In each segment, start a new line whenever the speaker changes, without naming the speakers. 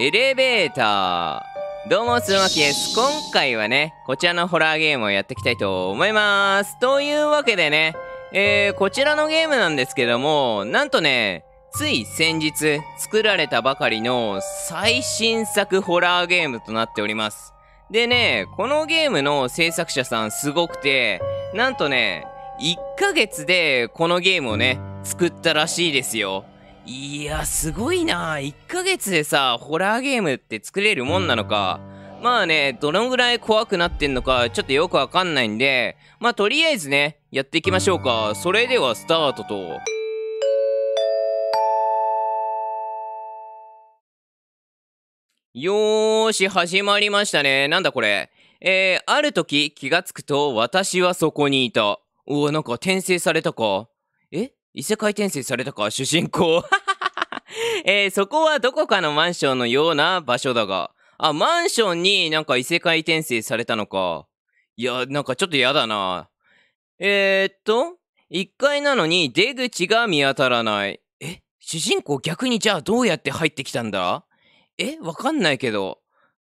エレベーター。どうも、すまきです。今回はね、こちらのホラーゲームをやっていきたいと思います。というわけでね、えー、こちらのゲームなんですけども、なんとね、つい先日作られたばかりの最新作ホラーゲームとなっております。でね、このゲームの制作者さんすごくて、なんとね、1ヶ月でこのゲームをね、作ったらしいですよ。いや、すごいな1ヶ月でさ、ホラーゲームって作れるもんなのか。まあね、どのぐらい怖くなってんのか、ちょっとよくわかんないんで、まあとりあえずね、やっていきましょうか。それではスタートと。よーし、始まりましたね。なんだこれ。えー、ある時気がつくと私はそこにいた。おお、なんか転生されたか。え異世界転生されたか、主人公。えー、そこはどこかのマンションのような場所だが。あ、マンションになんか異世界転生されたのか。いや、なんかちょっと嫌だな。えー、っと、1階なのに出口が見当たらない。え、主人公逆にじゃあどうやって入ってきたんだえ、わかんないけど。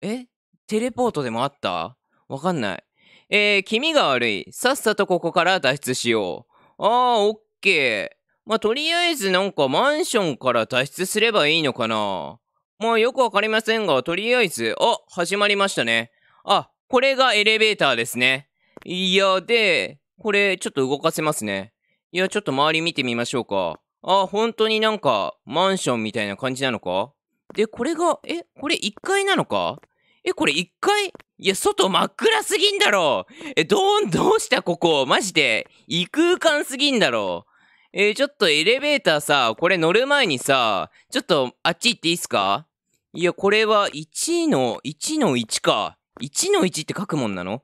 え、テレポートでもあったわかんない。えー、気味が悪い。さっさとここから脱出しよう。ああ、オッけまあ、とりあえずなんかマンションから脱出すればいいのかなまあ、よくわかりませんが、とりあえず、あ、始まりましたね。あ、これがエレベーターですね。いや、で、これちょっと動かせますね。いや、ちょっと周り見てみましょうか。あ、本当になんかマンションみたいな感じなのかで、これが、え、これ1階なのかえ、これ1階いや、外真っ暗すぎんだろえ、どん、どうしたここマジで、異空間すぎんだろえー、ちょっとエレベーターさ、これ乗る前にさ、ちょっとあっち行っていいっすかいや、これは1の、1の1か。1の1って書くもんなの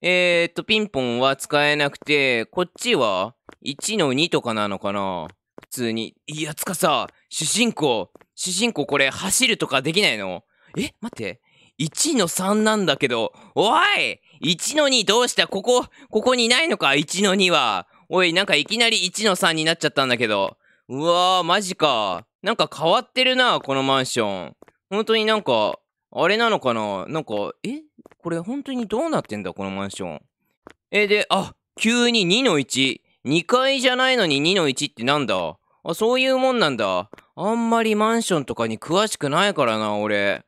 えー、っと、ピンポンは使えなくて、こっちは1の2とかなのかな普通に。いや、つかさ、主人公、主人公これ走るとかできないのえ、待って。1の3なんだけど、おい !1 の2どうしたここ、ここにないのか ?1 の2は。おい、なんかいきなり1の3になっちゃったんだけど。うわー、マジか。なんか変わってるな、このマンション。本当になんか、あれなのかななんか、えこれ本当にどうなってんだ、このマンション。え、で、あ、急に2の1。2階じゃないのに2の1ってなんだあ、そういうもんなんだ。あんまりマンションとかに詳しくないからな、俺。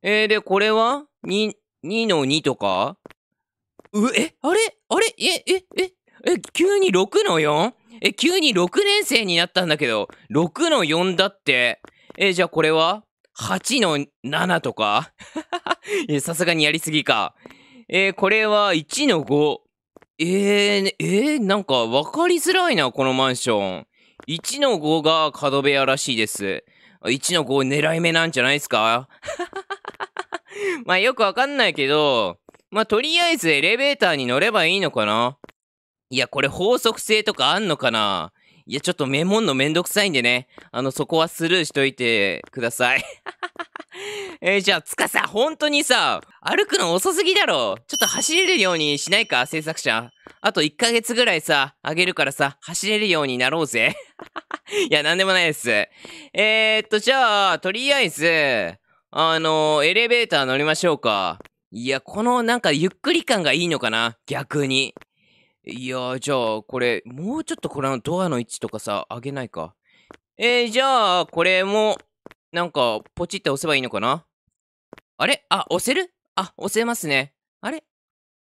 えー、で、これは ?2、2の2とかう、え、あれあれえ、え、え、え、急に6の 4? え、急に6年生になったんだけど、6の4だって。え、じゃあこれは ?8 の7とか さすがにやりすぎか。えー、これは1の5。えー、えー、なんかわかりづらいな、このマンション。1の5が角部屋らしいです。1の5狙い目なんじゃないですか まあよくわかんないけど、まあとりあえずエレベーターに乗ればいいのかないや、これ法則性とかあんのかないや、ちょっとメモんのめんどくさいんでね。あの、そこはスルーしといてください。えー、じゃあ、つかさ、本当にさ、歩くの遅すぎだろ。ちょっと走れるようにしないか、制作者。あと1ヶ月ぐらいさ、あげるからさ、走れるようになろうぜ。いや、なんでもないです。えー、っと、じゃあ、とりあえず、あのー、エレベーター乗りましょうか。いや、このなんかゆっくり感がいいのかな逆に。いや、じゃあ、これ、もうちょっとこれのドアの位置とかさ、上げないか。えー、じゃあ、これも、なんか、ポチって押せばいいのかなあれあ、押せるあ、押せますね。あれ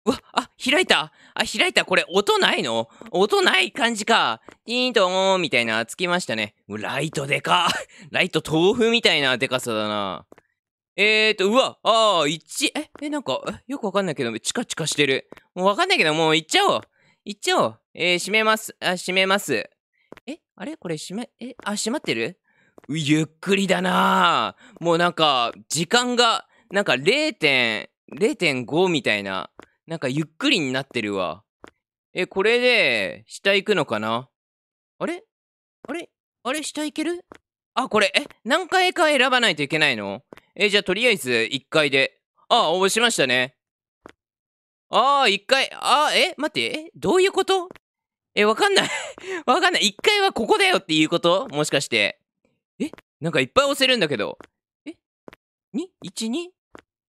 うわ、あ、開いたあ、開いたこれ、音ないの音ない感じか。ティーンと、ーみたいな、つきましたね。ライトでか ライト豆腐みたいなでかさだな。えーと、うわ、ああ、1、え、え、なんか、よくわかんないけど、チカチカしてる。もうわかんないけど、もう行っちゃおう。一応、えー、閉めます。あ、閉めます。えあれこれ閉め、えあ、閉まってるゆっくりだなもうなんか、時間が、なんか0.5みたいな、なんかゆっくりになってるわ。え、これで、下行くのかなあれあれあれ下行けるあ、これ、え、何回か選ばないといけないのえ、じゃあとりあえず1回で。あ、応募しましたね。ああ、一回、ああ、え待って、えどういうことえ、わかんない。わかんない。一回はここだよっていうこともしかして。えなんかいっぱい押せるんだけど。えに、1 2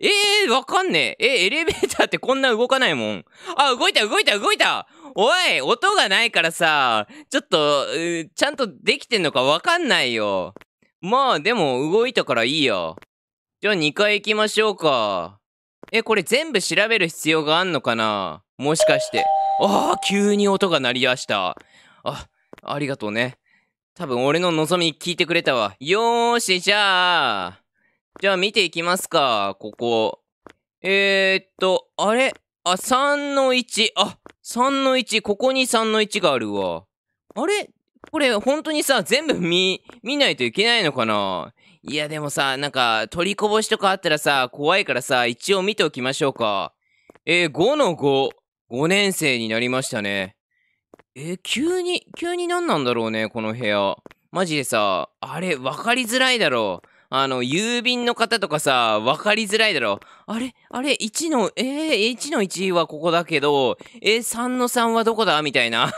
ええー、わかんねえ。え、エレベーターってこんな動かないもん。あ、動いた、動いた、動いたおい、音がないからさ、ちょっと、ちゃんとできてんのかわかんないよ。まあ、でも動いたからいいや。じゃあ2階行きましょうか。え、これ全部調べる必要があんのかなもしかして。ああ、急に音が鳴りやした。あ、ありがとうね。多分俺の望み聞いてくれたわ。よーし、じゃあ。じゃあ見ていきますか、ここ。えー、っと、あれあ、3の1。あ、3の1。ここに3の1があるわ。あれこれ本当にさ、全部見、見ないといけないのかないや、でもさ、なんか、取りこぼしとかあったらさ、怖いからさ、一応見ておきましょうか。えー、5の5。5年生になりましたね。えー、急に、急に何なんだろうね、この部屋。マジでさ、あれ、分かりづらいだろう。あの、郵便の方とかさ、分かりづらいだろ。う。あれあれ ?1 の、えー、1の1はここだけど、えー、3の3はどこだみたいな。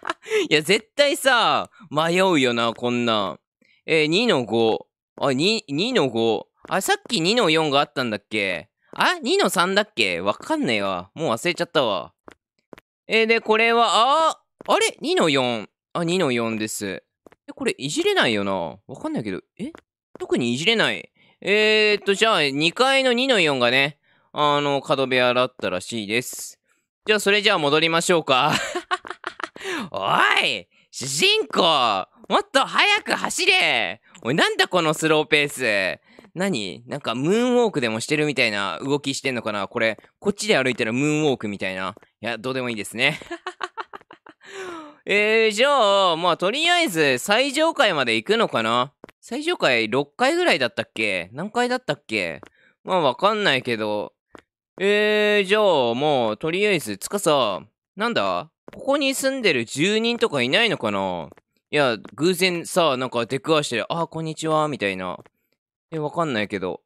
いや、絶対さ、迷うよな、こんなん。えー、2の5。あ、2、2の5。あ、さっき2の4があったんだっけあ ?2 の3だっけわかんねえわ。もう忘れちゃったわ。えー、で、これは、ああれ ?2 の4。あ、2の4です。え、これいじれないよな。わかんないけど、え特にいじれない。えー、っと、じゃあ、2階の2の4がね、あの、角部屋だったらしいです。じゃあ、それじゃあ戻りましょうか。おい主人公もっと早く走れおい、なんだこのスローペース。何なんかムーンウォークでもしてるみたいな動きしてんのかなこれ、こっちで歩いたらムーンウォークみたいな。いや、どうでもいいですね。えー、じゃあ、まあ、とりあえず、最上階まで行くのかな最上階6階ぐらいだったっけ何階だったっけまあ、わかんないけど。えー、じゃあ、もう、とりあえず、つかさ、なんだここに住んでる住人とかいないのかないや、偶然さ、なんか出くわして、あ、こんにちは、みたいな。え、わかんないけど。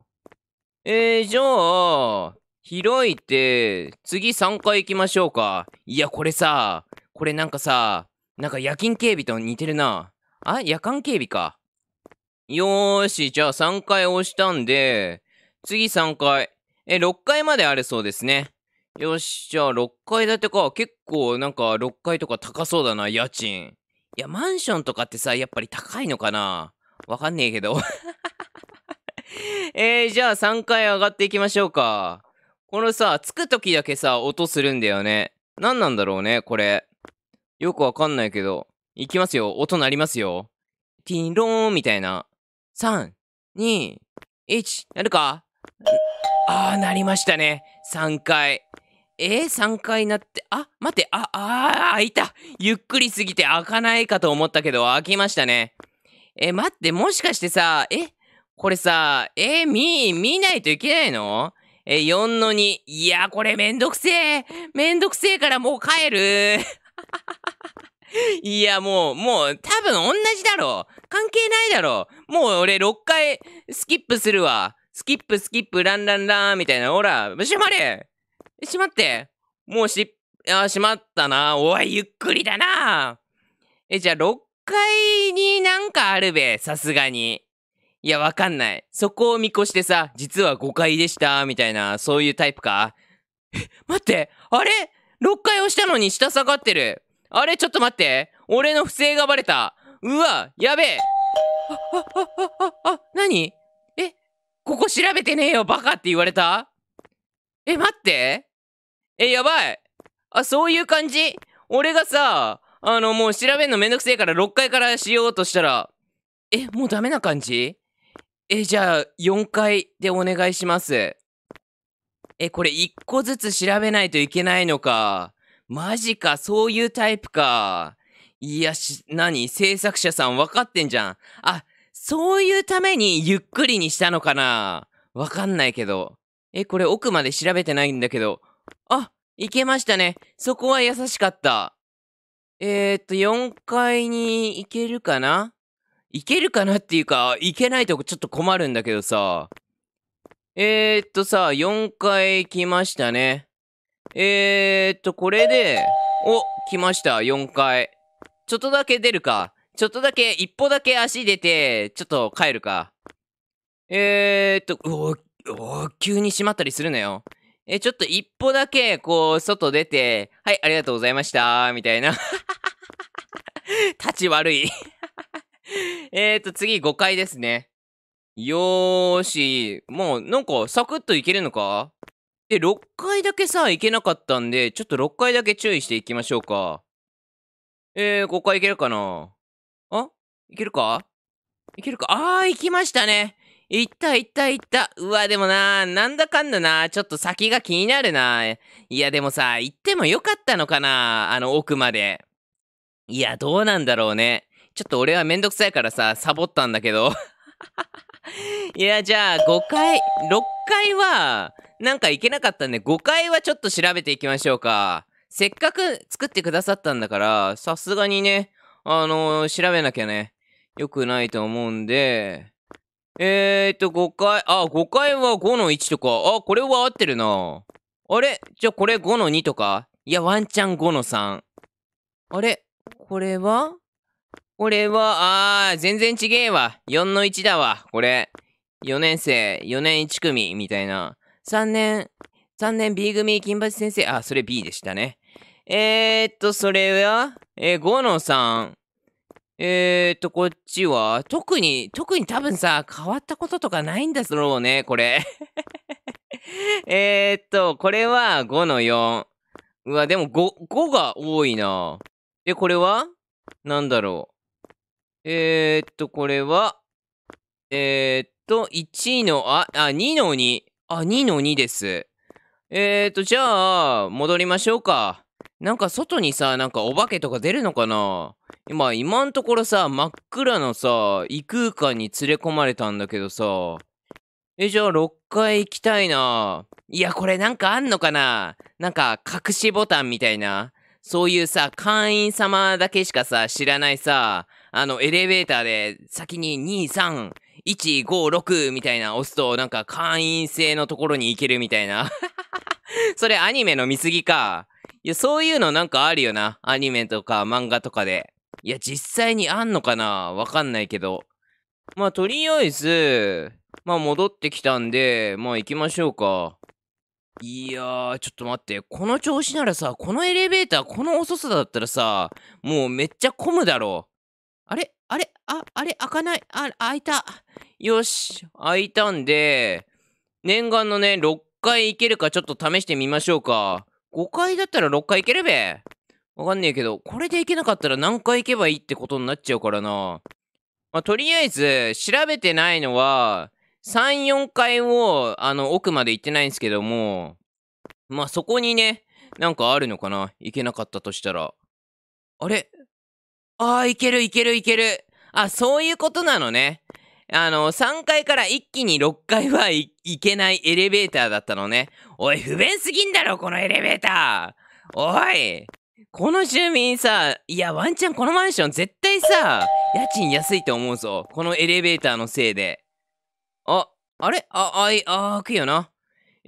えー、じゃあ、開いて、次3回行きましょうか。いや、これさ、これなんかさ、なんか夜勤警備と似てるな。あ、夜間警備か。よーし、じゃあ3回押したんで、次3回。え、6回まであるそうですね。よし、じゃあ6階建てか。結構なんか6階とか高そうだな、家賃。いや、マンションとかってさ、やっぱり高いのかなわかんねえけど えー、じゃあ3階上がっていきましょうか。このさ、着く時だけさ、音するんだよね。何なんだろうね、これ。よくわかんないけど。いきますよ。音鳴りますよ。ティンローンみたいな。3、2、1、なるかあー、なりましたね。3回。えー、3回なって、あ、待って、あ、あ開いた。ゆっくりすぎて開かないかと思ったけど、開きましたね。えー、待って、もしかしてさ、え、これさ、えー、見、見ないといけないのえー、4の2。いや、これめんどくせえ。めんどくせえからもう帰る。いや、もう、もう、多分同じだろう。関係ないだろう。もう俺6回スキップするわ。スキップスキップランランランみたいな。ほら、むしまれしまって。もうし、あ、しまったな。おい、ゆっくりだな。え、じゃあ6階になんかあるべ、さすがに。いや、わかんない。そこを見越してさ、実は5階でした、みたいな、そういうタイプかえ、待って、あれ ?6 階押したのに下下がってる。あれちょっと待って。俺の不正がバレた。うわ、やべえ。あ、あ、あ、あ、あ、なにえ、ここ調べてねえよ、バカって言われたえ、待って。え、やばいあ、そういう感じ俺がさ、あの、もう調べんのめんどくせえから6階からしようとしたら、え、もうダメな感じえ、じゃあ、4階でお願いします。え、これ1個ずつ調べないといけないのか。マジか、そういうタイプか。いや、し、何制作者さん分かってんじゃん。あ、そういうためにゆっくりにしたのかなわかんないけど。え、これ奥まで調べてないんだけど、あ、行けましたね。そこは優しかった。えー、っと、4階に行けるかな行けるかなっていうか、行けないとちょっと困るんだけどさ。えー、っとさ、4階来ましたね。えー、っと、これで、お、来ました、4階。ちょっとだけ出るか。ちょっとだけ、一歩だけ足出て、ちょっと帰るか。えー、っと、うお、お、急に閉まったりするなよ。え、ちょっと一歩だけ、こう、外出て、はい、ありがとうございました、みたいな。立ち悪い えっと、次5回ですね。よーし、もうなんかサクッといけるのかで、6回だけさ、いけなかったんで、ちょっと6回だけ注意していきましょうか。えー、5回いけるかなあいけるかいけるかあー、いきましたね。いったいったいった。うわ、でもな、なんだかんだな、ちょっと先が気になるな。いや、でもさ、行ってもよかったのかな、あの奥まで。いや、どうなんだろうね。ちょっと俺はめんどくさいからさ、サボったんだけど。いや、じゃあ、5回、6回は、なんか行けなかったんで、5回はちょっと調べていきましょうか。せっかく作ってくださったんだから、さすがにね、あのー、調べなきゃね、良くないと思うんで、えーっと、5回、あ、5回は5の1とか。あ、これは合ってるな。あれじゃあこれ5の2とかいや、ワンチャン5の3。あれこれはこれは、あー、全然ちげえわ。4の1だわ、これ。4年生、4年1組、みたいな。3年、3年 B 組、金八先生。あ、それ B でしたね。えー、っと、それは、えー、5の3。えーと、こっちは、特に、特に多分さ、変わったこととかないんだろうね、これ。えーと、これは5の4。うわ、でも5、5が多いな。で、これはなんだろう。えーと、これは、えーと、1の、あ、あ、2の2。あ、2の2です。えーと、じゃあ、戻りましょうか。なんか外にさ、なんかお化けとか出るのかな今、今んところさ、真っ暗のさ、異空間に連れ込まれたんだけどさ。え、じゃあ6階行きたいな。いや、これなんかあんのかななんか隠しボタンみたいな。そういうさ、会員様だけしかさ、知らないさ、あの、エレベーターで先に2、3、156みたいな押すと、なんか会員制のところに行けるみたいな。それアニメの見過ぎか。いや、そういうのなんかあるよな。アニメとか漫画とかで。いや、実際にあんのかなわかんないけど。まあ、とりあえず、まあ、戻ってきたんで、まあ、行きましょうか。いやー、ちょっと待って。この調子ならさ、このエレベーター、この遅さだったらさ、もうめっちゃ混むだろう。あれあれあ、あれ開かない。あ、開いた。よし、開いたんで、念願のね、6回行けるかちょっと試してみましょうか。5階だったら6階行けるべ。わかんねえけど、これで行けなかったら何回行けばいいってことになっちゃうからな。まあ、とりあえず、調べてないのは、3、4階を、あの、奥まで行ってないんですけども、まあ、そこにね、なんかあるのかな行けなかったとしたら。あれああ、いけるいけるいける。あ、そういうことなのね。あの、3階から一気に6階はい行けないエレベーターだったのね。おい、不便すぎんだろ、このエレベーターおいこの住民さ、いや、ワンチャンこのマンション絶対さ、家賃安いと思うぞ。このエレベーターのせいで。あ、あれあ、あい、ああ開くよな。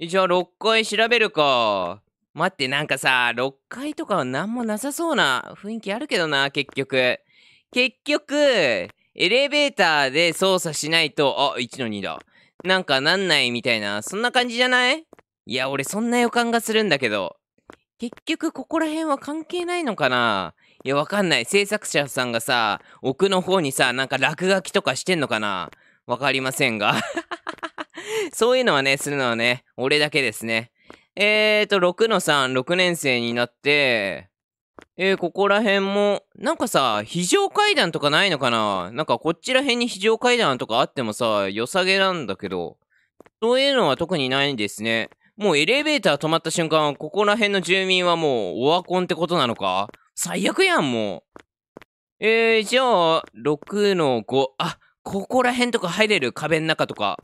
じゃあ6階調べるか。待って、なんかさ、6階とかは何もなさそうな雰囲気あるけどな、結局。結局、エレベーターで操作しないと、あ、1の2だ。なんかなんないみたいな、そんな感じじゃないいや、俺そんな予感がするんだけど。結局、ここら辺は関係ないのかないや、わかんない。制作者さんがさ、奥の方にさ、なんか落書きとかしてんのかなわかりませんが そういうのはね、するのはね、俺だけですね。えーと、6の3、6年生になって、えー、ここら辺も、なんかさ、非常階段とかないのかななんかこっちら辺に非常階段とかあってもさ、良さげなんだけど、そういうのは特にないんですね。もうエレベーター止まった瞬間、ここら辺の住民はもうオワコンってことなのか最悪やん、もう。えー、じゃあ、6の5。あ、ここら辺とか入れる壁の中とか。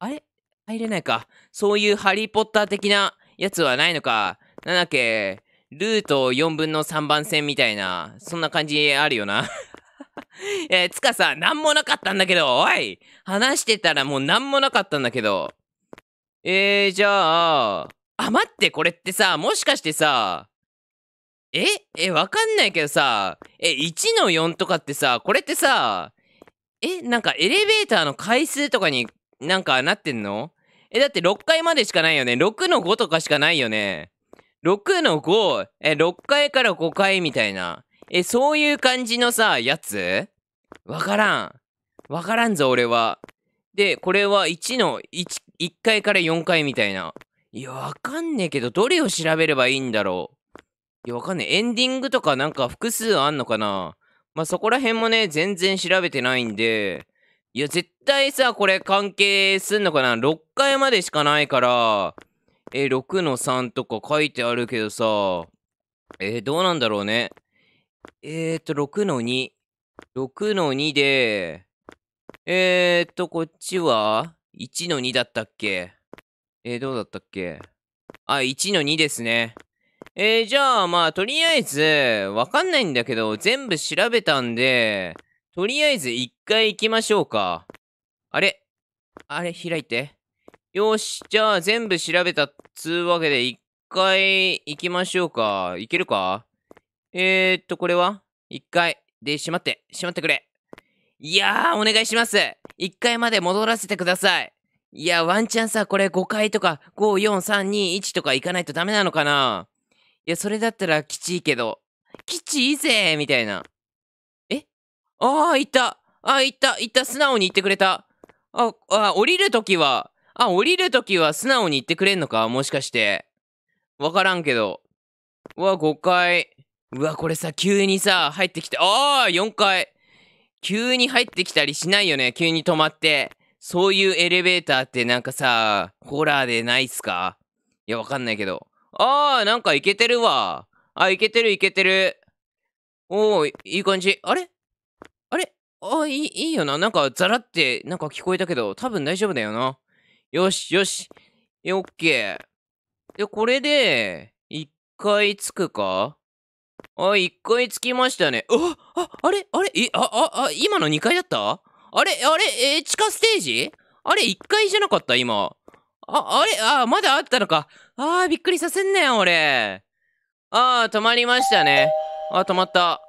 あれ入れないか。そういうハリーポッター的なやつはないのか。なんだっけルート4分の3番線みたいな、そんな感じあるよな。えー、つかさ、なんもなかったんだけど、おい話してたらもうなんもなかったんだけど。えー、じゃあ、あ、待って、これってさ、もしかしてさ、ええ、わかんないけどさ、え、1の4とかってさ、これってさ、え、なんかエレベーターの回数とかになんかなってんのえ、だって6階までしかないよね。6の5とかしかないよね。6の5、え、6回から5回みたいな。え、そういう感じのさ、やつわからん。わからんぞ、俺は。で、これは1の1、1回から4回みたいな。いや、わかんねえけど、どれを調べればいいんだろう。いや、わかんねえ。エンディングとかなんか複数あんのかなまあ、そこら辺もね、全然調べてないんで、いや、絶対さ、これ関係すんのかな ?6 回までしかないから、え6の3とか書いてあるけどさ、えー、どうなんだろうね。えーと、6の2。6の2で、えーと、こっちは ?1 の2だったっけえー、どうだったっけあ、1の2ですね。えー、じゃあ、まあ、とりあえず、わかんないんだけど、全部調べたんで、とりあえず1回行きましょうか。あれあれ、開いて。よし、じゃあ全部調べたっつうわけで、一回行きましょうか。行けるかえー、っと、これは一回。で、閉まって、しまってくれ。いやー、お願いします。一回まで戻らせてください。いや、ワンチャンさ、これ5回とか、5、4、3、2、1とか行かないとダメなのかないや、それだったらきちいけど。きちいぜみたいな。えああ、行ったあ、行った行った素直に言ってくれたあ、あ、降りるときは、あ、降りるときは素直に言ってくれんのかもしかして。わからんけど。うわ、5階。うわ、これさ、急にさ、入ってきて、ああ !4 階。急に入ってきたりしないよね。急に止まって。そういうエレベーターってなんかさ、ホラーでないっすかいや、わかんないけど。ああ、なんかいけてるわ。あ、いけてるいけてる。おおいい感じ。あれあれあ、いい、いいよな。なんかザラって、なんか聞こえたけど、多分大丈夫だよな。よし、よし。え、オッケー。で、これで、一回着くかあ、一回着きましたね。あ、あ、あれあれえ、あ、あ、あ、今の二階だったあれあれえー、地下ステージあれ一階じゃなかった今。あ、あれあ、まだあったのか。あー、びっくりさせんなよ、俺。あー、止まりましたね。あ止まった。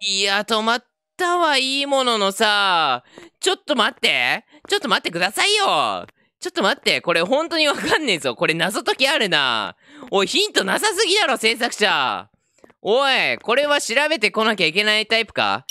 いや、止まった。たはいいもののさ、ちょっと待って。ちょっと待ってくださいよ。ちょっと待って。これ本当にわかんねえぞ。これ謎解きあるな。おい、ヒントなさすぎだろ、制作者。おい、これは調べてこなきゃいけないタイプか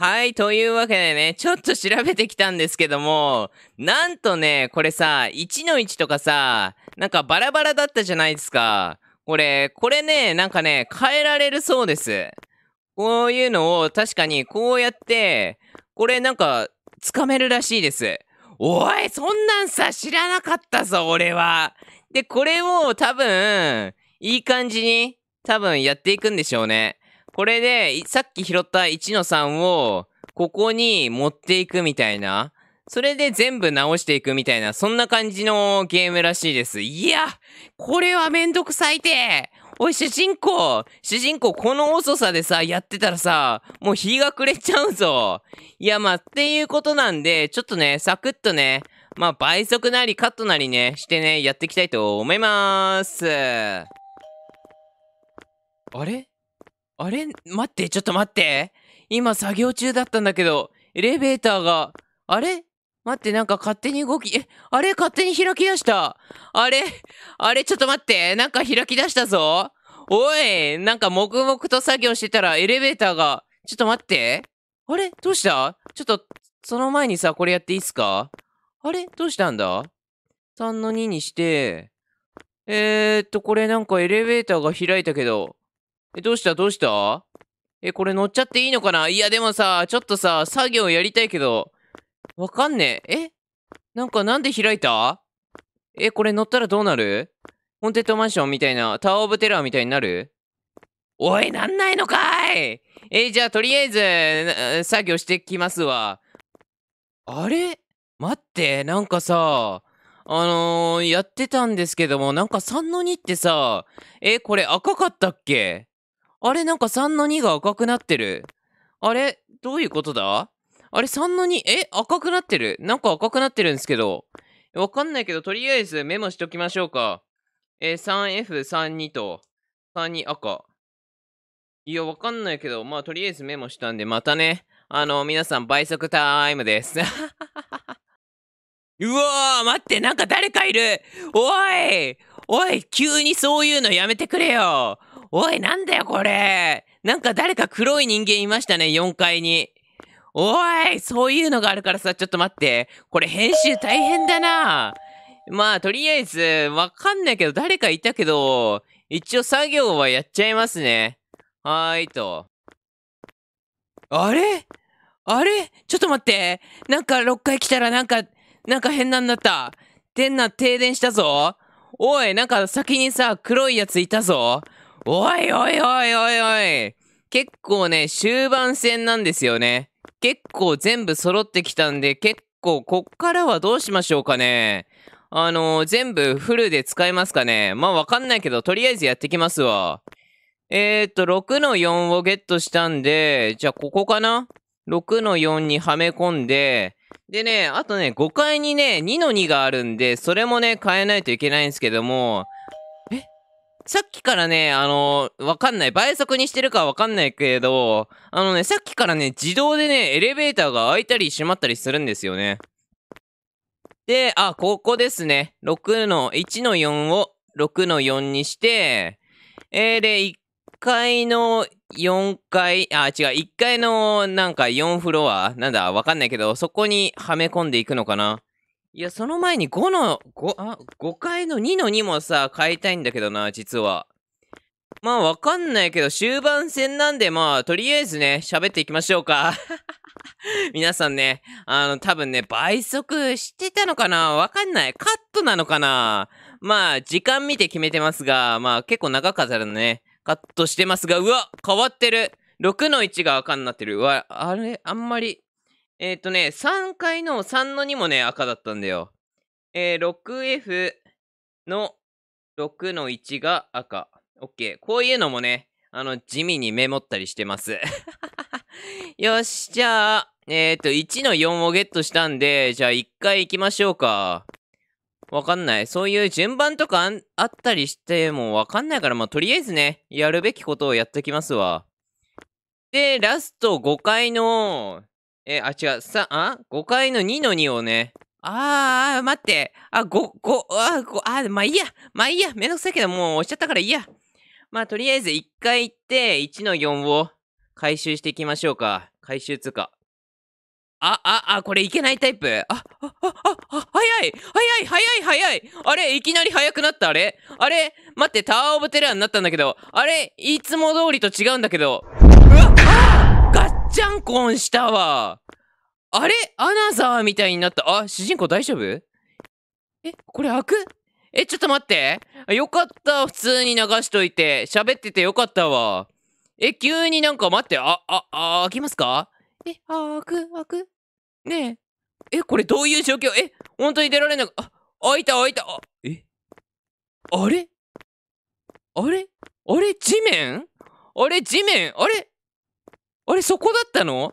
はい、というわけでね、ちょっと調べてきたんですけども、なんとね、これさ、1の1とかさ、なんかバラバラだったじゃないですか。これ、これね、なんかね、変えられるそうです。こういうのを確かにこうやって、これなんか、掴めるらしいです。おい、そんなんさ、知らなかったぞ、俺は。で、これを多分、いい感じに、多分やっていくんでしょうね。これで、さっき拾った1の3を、ここに持っていくみたいな。それで全部直していくみたいな、そんな感じのゲームらしいです。いや、これはめんどくさいておい、主人公主人公この遅さでさ、やってたらさ、もう日が暮れちゃうぞ。いや、まあ、っていうことなんで、ちょっとね、サクッとね、まあ、倍速なりカットなりね、してね、やっていきたいと思いまーす。あれあれ待って、ちょっと待って。今作業中だったんだけど、エレベーターが、あれ待って、なんか勝手に動き、え、あれ勝手に開き出した。あれあれちょっと待って。なんか開き出したぞ。おいなんか黙々と作業してたらエレベーターが、ちょっと待って。あれどうしたちょっと、その前にさ、これやっていいっすかあれどうしたんだ ?3 の2にして、えー、っと、これなんかエレベーターが開いたけど、え、どうしたどうしたえ、これ乗っちゃっていいのかないや、でもさ、ちょっとさ、作業やりたいけど、わかんねえ。えなんかなんで開いたえ、これ乗ったらどうなるホンテッドマンションみたいな、タワーオブテラーみたいになるおい、なんないのかいえ、じゃあとりあえず、作業してきますわ。あれ待って、なんかさ、あのー、やってたんですけども、なんか3の2ってさ、え、これ赤かったっけあれ、なんか3の2が赤くなってる。あれどういうことだあれ3の2、え赤くなってるなんか赤くなってるんですけど。わかんないけど、とりあえずメモしときましょうか。えー、3F32 と、32赤。いや、わかんないけど、まあ、とりあえずメモしたんで、またね、あの、皆さん倍速タイムです。うわー待ってなんか誰かいるおいおい急にそういうのやめてくれよおいなんだよこれなんか誰か黒い人間いましたね、4階に。おいそういうのがあるからさ、ちょっと待って。これ編集大変だな。まあ、とりあえず、わかんないけど、誰かいたけど、一応作業はやっちゃいますね。はーいと。あれあれちょっと待って。なんか6回来たらなんか、なんか変なんだった。てんな停電したぞ。おい、なんか先にさ、黒いやついたぞ。おいおいおいおいおい。結構ね、終盤戦なんですよね。結構全部揃ってきたんで、結構こっからはどうしましょうかね。あのー、全部フルで使えますかね。まあわかんないけど、とりあえずやってきますわ。えー、っと、6の4をゲットしたんで、じゃあここかな ?6 の4にはめ込んで、でね、あとね、5階にね、2の2があるんで、それもね、変えないといけないんですけども、さっきからね、あの、わかんない。倍速にしてるかわかんないけれど、あのね、さっきからね、自動でね、エレベーターが開いたり閉まったりするんですよね。で、あ、ここですね。6の、1の4を6の4にして、えー、で、1階の4階、あ、違う、1階のなんか4フロア、なんだ、わかんないけど、そこにはめ込んでいくのかな。いや、その前に5の、5、あ、5階の2の2もさ、買いたいんだけどな、実は。まあ、わかんないけど、終盤戦なんで、まあ、とりあえずね、喋っていきましょうか。皆さんね、あの、多分ね、倍速してたのかなわかんない。カットなのかなまあ、時間見て決めてますが、まあ、結構長かったらね、カットしてますが、うわ変わってる !6 の1が赤になってる。うわ、あれ、あんまり、えっ、ー、とね、3階の3の2もね、赤だったんだよ。えー、6F の6の1が赤。OK。こういうのもね、あの、地味にメモったりしてます。よし、じゃあ、えっ、ー、と、1の4をゲットしたんで、じゃあ1回行きましょうか。わかんない。そういう順番とかあったりしてもわかんないから、まあ、とりあえずね、やるべきことをやってきますわ。で、ラスト5回の、えー、あ、違う、さ、あ ?5 階の2の2をね、あー、待って。あ、5、5、あ、5、あ、まあいいや。まあいいや。めんどくさいけど、もう押しちゃったからいいや。まあとりあえず1回行って、1の4を回収していきましょうか。回収つか。あ、あ、あ、これいけないタイプ。あ、あ、あ、あ、早い早い早い早いあれいきなり早くなったあれあれ待って、タワーオブテラーになったんだけど。あれいつも通りと違うんだけど。うわあちゃんこんしたわ。あれアナザーみたいになった。あ、主人公大丈夫え、これ開くえ、ちょっと待って。よかった。普通に流しといて。喋っててよかったわ。え、急になんか待って。あ、あ、あ、開きますかえ、あ、開く、開く。ねえ。え、これどういう状況え、本当に出られなく、あ、開いた、開いた。あ、えあれあれあれ地面あれ地面あれあれ、そこだったの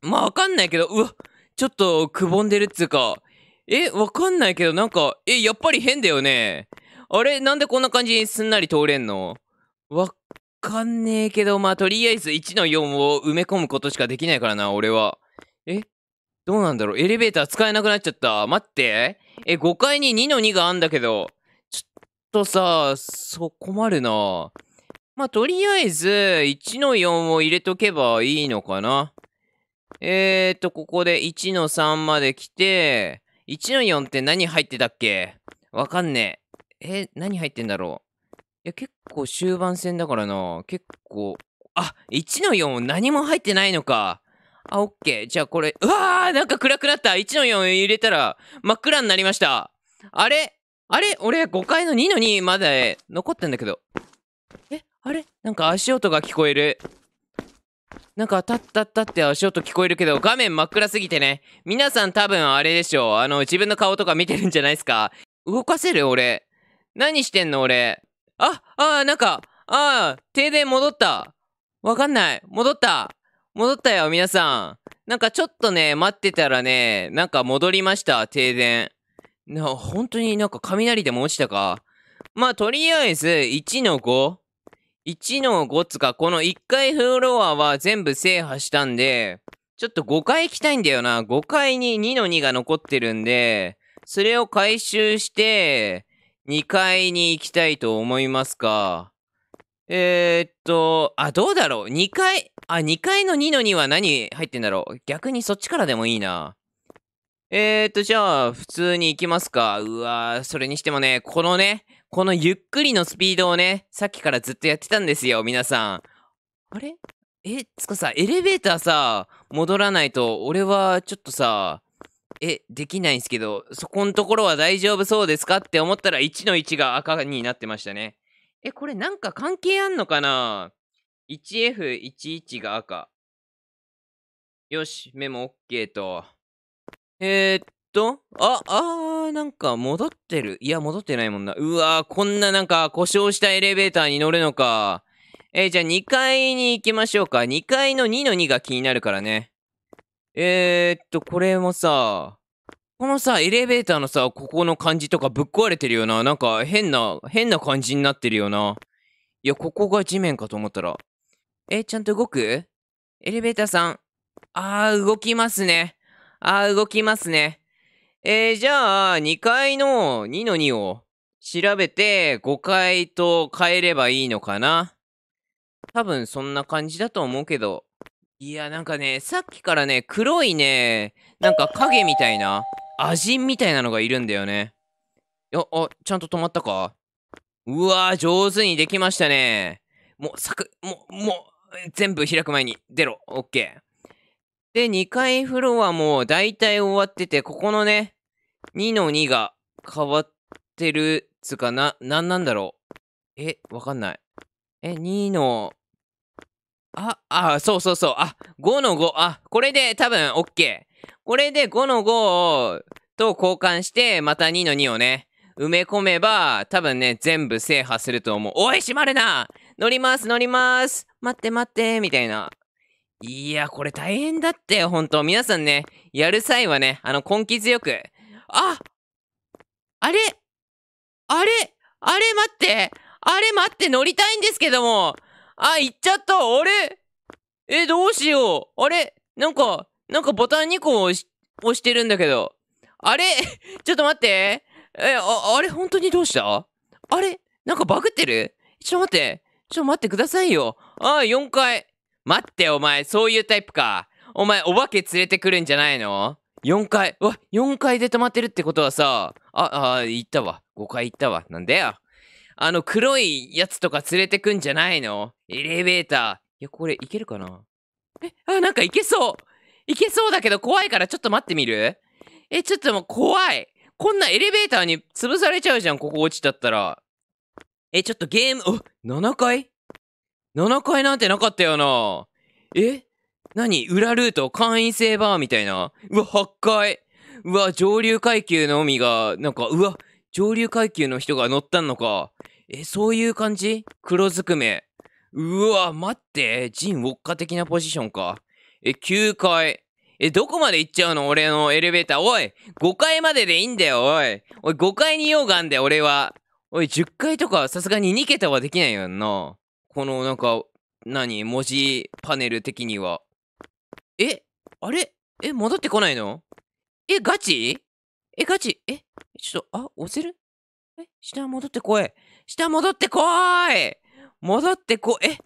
まあ、わかんないけど、うわ、ちょっとくぼんでるっつうか。え、わかんないけど、なんか、え、やっぱり変だよね。あれ、なんでこんな感じにすんなり通れんのわかんねえけど、まあ、とりあえず1の4を埋め込むことしかできないからな、俺は。えどうなんだろうエレベーター使えなくなっちゃった。待って。え、5階に2の2があんだけど。ちょっとさ、そ、困るな。まあ、とりあえず、1の4を入れとけばいいのかな。えーと、ここで1の3まで来て、1の4って何入ってたっけわかんねえ。え、何入ってんだろういや、結構終盤戦だからな。結構。あ、1の4何も入ってないのか。あ、オッケー。じゃあこれ、うわーなんか暗くなった !1 の4入れたら真っ暗になりました。あれあれ俺5階の2の2まで残ってんだけど。えあれなんか足音が聞こえる。なんか、たったったって足音聞こえるけど、画面真っ暗すぎてね。皆さん多分あれでしょう。あの、自分の顔とか見てるんじゃないですか。動かせる俺。何してんの俺。あ、あ、なんか、ああ、停電戻った。わかんない。戻った。戻ったよ、皆さん。なんかちょっとね、待ってたらね、なんか戻りました、停電。な、本当になんか雷でも落ちたか。まあ、とりあえず、1の5。1の5つか、この1回フロアは全部制覇したんで、ちょっと5回行きたいんだよな。5回に2の2が残ってるんで、それを回収して、2階に行きたいと思いますか。えー、っと、あ、どうだろう ?2 階、あ、2階の2の2は何入ってんだろう逆にそっちからでもいいな。えー、っと、じゃあ、普通に行きますか。うわー、それにしてもね、このね、このゆっくりのスピードをね、さっきからずっとやってたんですよ、皆さん。あれえ、つかさ、エレベーターさ、戻らないと、俺はちょっとさ、え、できないんすけど、そこんところは大丈夫そうですかって思ったら1の1が赤になってましたね。え、これなんか関係あんのかな ?1F11 が赤。よし、メモ OK と。えー、っとあ、あー、なんか戻ってる。いや、戻ってないもんな。うわー、こんななんか故障したエレベーターに乗るのか。えー、じゃあ2階に行きましょうか。2階の2の2が気になるからね。えー、っと、これもさ、このさ、エレベーターのさ、ここの感じとかぶっ壊れてるよな。なんか変な、変な感じになってるよな。いや、ここが地面かと思ったら。えー、ちゃんと動くエレベーターさん。あー、動きますね。あー、動きますね。えー、じゃあ、2階の2の2を調べて5階と変えればいいのかな多分そんな感じだと思うけど。いや、なんかね、さっきからね、黒いね、なんか影みたいな、アジンみたいなのがいるんだよね。あ、あ、ちゃんと止まったかうわー、上手にできましたね。もう、さく、もう、もう、全部開く前に出ろ。オッケー。で、2階フロアも大体終わってて、ここのね、2の2が変わってるつかな、なんなんだろう。え、わかんない。え、2の、あ、あ、そうそうそう。あ、5の5。あ、これで多分 OK。これで5の5と交換して、また2の2をね、埋め込めば、多分ね、全部制覇すると思う。おい、閉まるな乗ります、乗ります待って待って、みたいな。いや、これ大変だって、ほんと。皆さんね、やる際はね、あの、根気強く、ああれあれあれ待ってあれ待って乗りたいんですけどもあ、行っちゃったあれえ、どうしようあれなんか、なんかボタン2個押し押してるんだけど。あれ ちょっと待ってえ、あ、あれ本当にどうしたあれなんかバグってるちょっと待って。ちょっと待ってくださいよ。ああ、4回。待って、お前、そういうタイプか。お前、お化け連れてくるんじゃないの4階。うわ、4階で止まってるってことはさ、あ、あ、行ったわ。5階行ったわ。なんだよ。あの、黒いやつとか連れてくんじゃないのエレベーター。いや、これ、いけるかなえ、あ、なんか行けそう行けそうだけど怖いからちょっと待ってみるえ、ちょっともう怖い。こんなエレベーターに潰されちゃうじゃん、ここ落ちちゃったら。え、ちょっとゲーム、お、7階 ?7 階なんてなかったよな。え何裏ルート簡易性バーみたいな。うわ、8階。うわ、上流階級のみが、なんか、うわ、上流階級の人が乗ったのか。え、そういう感じ黒ずくめ。うわ、待って。ジン・ウォッカ的なポジションか。え、9階。え、どこまで行っちゃうの俺のエレベーター。おい !5 階まででいいんだよ、おい。おい、5階に用があんだよ、俺は。おい、10階とかさすがに2桁はできないよな。この、なんか、何文字パネル的には。えあれえ、戻ってこないのえ、ガチえ、ガチえ、ちょっと、あ、押せるえ、下戻ってこい。下戻ってこい戻ってこ、え、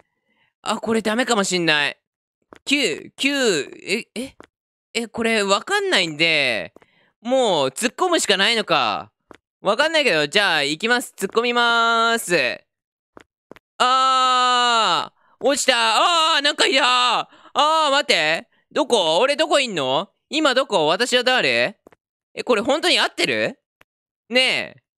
あ、これダメかもしんない。9、9、え、え、え、これわかんないんで、もう突っ込むしかないのか。わかんないけど、じゃあ行きます。突っ込みまーす。あー、落ちた。あー、なんかいた。あー、待って。どこ俺どこいんの今どこ私は誰え、これ本当に合ってるねえ。